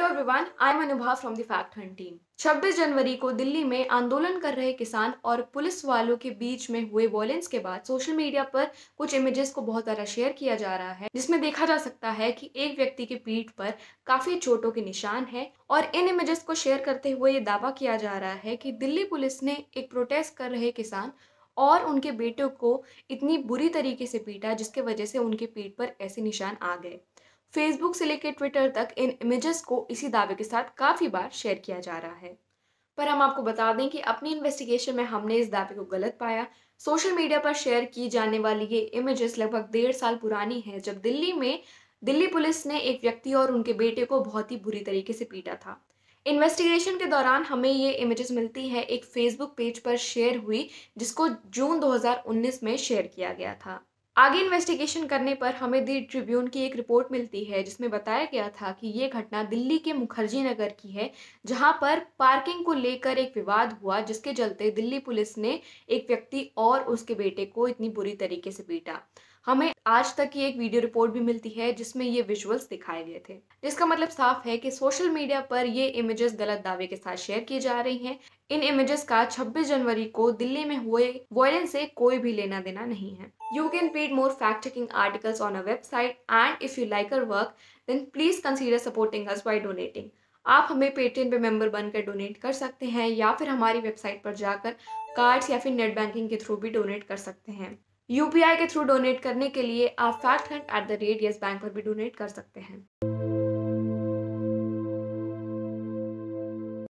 hello everyone I am Anubha from the Fact Hunt 26 जनवरी को दिल्ली में आंदोलन कर रहे किसान और पुलिस वालों के बीच में हुए वॉयलेंस के बाद सोशल मीडिया पर कुछ इमेजेस को बहुत ज़्यादा शेयर किया जा रहा है जिसमें देखा जा सकता है कि एक व्यक्ति के पीठ पर काफ़ी चोटों के निशान है और इन इमेजेस को शेयर करते हुए ये दावा किया जा रहा है कि दिल्ली पुलिस ने एक प्रोटेस्ट कर रहे किसान और उनके बेटों को इतनी बुरी तरीके से पीटा जिसके वजह से उनके पीठ पर ऐसे निशान आ गए फेसबुक से लेकर ट्विटर तक इन इमेजेस को इसी दावे के साथ काफ़ी बार शेयर किया जा रहा है पर हम आपको बता दें कि अपनी इन्वेस्टिगेशन में हमने इस दावे को गलत पाया सोशल मीडिया पर शेयर की जाने वाली ये इमेजेस लगभग डेढ़ साल पुरानी है जब दिल्ली में दिल्ली पुलिस ने एक व्यक्ति और उनके बेटे को बहुत ही बुरी तरीके से पीटा था इन्वेस्टिगेशन के दौरान हमें ये इमेजेस मिलती है एक फेसबुक पेज पर शेयर हुई जिसको जून 2019 में शेयर किया गया था आगे इन्वेस्टिगेशन करने पर हमें दी ट्रिब्यून की एक रिपोर्ट मिलती है जिसमें बताया गया था कि ये घटना दिल्ली के मुखर्जी नगर की है जहां पर पार्किंग को लेकर एक विवाद हुआ जिसके चलते दिल्ली पुलिस ने एक व्यक्ति और उसके बेटे को इतनी बुरी तरीके से पीटा हमें आज तक की एक वीडियो रिपोर्ट भी मिलती है जिसमें ये विजुअल्स दिखाए गए थे जिसका मतलब साफ है कि सोशल मीडिया पर ये इमेजेस गलत दावे के साथ शेयर की जा रही हैं इन इमेजेस का 26 जनवरी को दिल्ली में हुए वॉयलेंस से कोई भी लेना देना नहीं है you can read more fact checking articles on a website and if you like our work then please consider supporting us by donating आप हमें पेटीएम पे मेंबर बनकर डोनेट कर सकते हैं या फिर हमारी वेबसाइट पर जाकर कार्ड्स या फिर नेट बैंकिंग के थ्रू भी डोनेट कर सकते हैं यूपीआई के थ्रू डोनेट करने के लिए आप Fact Hunt at the rate Yes Bank पर भी डोनेट कर सकते हैं